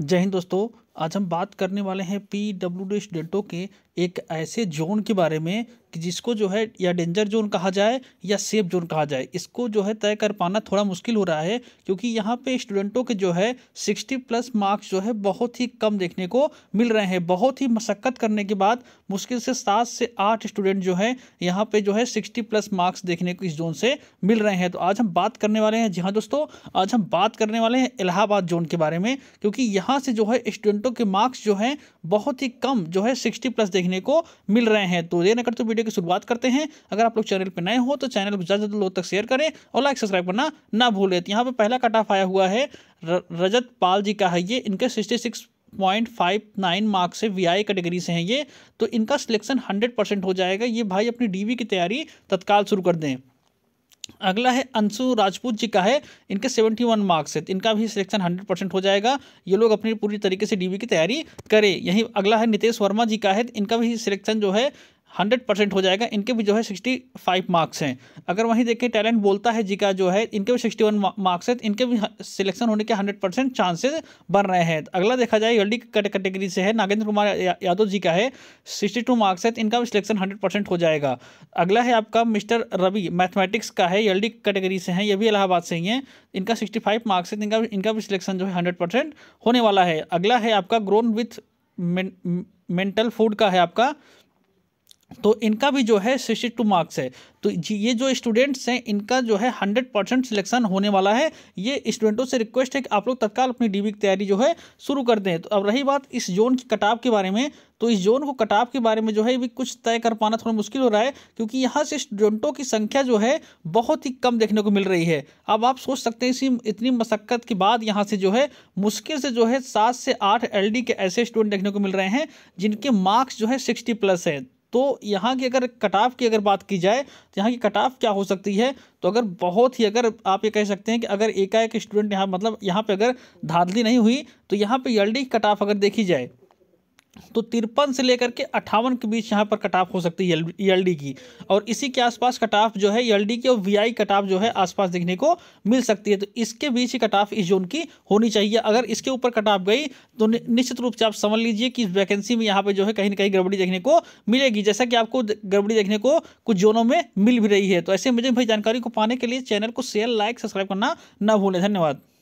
जय हिंद दोस्तों आज हम बात करने वाले हैं पी डब्ल्यू डी डेटो के एक ऐसे जोन के बारे में कि जिसको जो है या डेंजर जोन कहा जाए या सेफ जोन कहा जाए इसको जो है तय कर पाना थोड़ा मुश्किल हो रहा है क्योंकि यहाँ पे स्टूडेंटों के जो है सिक्सटी प्लस मार्क्स जो है बहुत ही कम देखने को मिल रहे हैं बहुत ही मशक्क़त करने के बाद मुश्किल से सात से आठ स्टूडेंट जो है यहाँ पर जो है सिक्सटी प्लस मार्क्स देखने को इस जोन से मिल रहे हैं तो आज हम बात करने वाले हैं जी हाँ दोस्तों आज हम बात करने वाले हैं इलाहाबाद जोन के बारे में क्योंकि यहाँ से जो है स्टूडेंट स्टूडेंटों के मार्क्स जो हैं बहुत ही कम जो है सिक्सटी प्लस देखने को मिल रहे हैं तो देर न करते तो वीडियो की शुरुआत करते हैं अगर आप लोग चैनल पर नए हो तो चैनल को ज़्यादा ज़्यादा लोग तक शेयर करें और लाइक सब्सक्राइब करना ना भूलें तो यहाँ पर पहला कट ऑफ आया हुआ है रजत पाल जी का है ये इनके sixty six point five nine mark से वीआई कैटेगरी से हैं ये तो इनका सिलेक्शन हंड्रेड परसेंट हो जाएगा ये भाई अपनी डीवी की तैयारी तत्काल शुरू कर दें अगला है अंशु राजपूत जी का है इनके सेवेंटी वन मार्क्स है तो इनका भी सिलेक्शन हंड्रेड परसेंट हो जाएगा ये लोग अपनी पूरी तरीके से डीबी की तैयारी करें यही अगला है नितेश वर्मा जी का है तो इनका भी सिलेक्शन जो है हंड्रेड परसेंट हो जाएगा इनके भी जो है सिक्सटी फाइव मार्क्स हैं अगर वहीं देखें टैलेंट बोलता है जी का जो है इनके भी सिक्सटी वन मार्क्स हैं तो इनके भी सिलेक्शन होने के हंड्रेड परसेंट चांसेज बन रहे हैं अगला देखा जाए एल कैटेगरी से है नागेंद्र कुमार यादव जी का है सिक्सटी टू मार्क्स है तो इनका भी सिलेक्शन हंड्रेड परसेंट हो जाएगा अगला है आपका मिस्टर रवि मैथमेटिक्स का है एल कैटेगरी से है यह भी इलाहाबाद से ही है इनका सिक्सटी फाइव मार्क्स है तो इनका इनका भी सिलेक्शन जो है हंड्रेड परसेंट होने वाला है अगला है आपका ग्रोन विथ मेंटल फूड का है आपका तो इनका भी जो है सिक्सटी टू मार्क्स है तो ये जो स्टूडेंट्स हैं इनका जो है हंड्रेड परसेंट सिलेक्शन होने वाला है ये स्टूडेंटों से रिक्वेस्ट है कि आप लोग तत्काल अपनी डीबी की तैयारी जो है शुरू कर दें तो अब रही बात इस जोन की कटाव के बारे में तो इस जोन को कटाव के बारे में जो है भी कुछ तय कर पाना थोड़ा मुश्किल हो रहा है क्योंकि यहाँ से स्टूडेंटों की संख्या जो है बहुत ही कम देखने को मिल रही है अब आप सोच सकते हैं इसी इतनी मशक्क़त के बाद यहाँ से जो है मुश्किल से जो है सात से आठ एल के ऐसे स्टूडेंट देखने को मिल रहे हैं जिनके मार्क्स जो है सिक्सटी प्लस है तो यहाँ की अगर ऑफ की अगर बात की जाए तो यहाँ की ऑफ क्या हो सकती है तो अगर बहुत ही अगर आप ये कह सकते हैं कि अगर एकाएक स्टूडेंट यहाँ मतलब यहाँ पे अगर धांधली नहीं हुई तो यहाँ पे एल कट ऑफ अगर देखी जाए तो तिरपन से लेकर के अट्ठावन के बीच यहाँ पर कटाफ हो सकती है एल e की और इसी के आसपास कटाफ जो है एल e की और वी आई कटाफ जो है आसपास देखने को मिल सकती है तो इसके बीच ही कटाफ इस जोन की होनी चाहिए अगर इसके ऊपर कटाफ गई तो निश्चित रूप से आप समझ लीजिए कि वैकेंसी में यहाँ पर जो है कहीं ना कहीं गड़बड़ी देखने को मिलेगी जैसा कि आपको गड़बड़ी देखने को कुछ जोनों में मिल भी रही है तो ऐसे मुझे भाई जानकारी को पाने के लिए चैनल को शेयर लाइक सब्सक्राइब करना ना भूलें धन्यवाद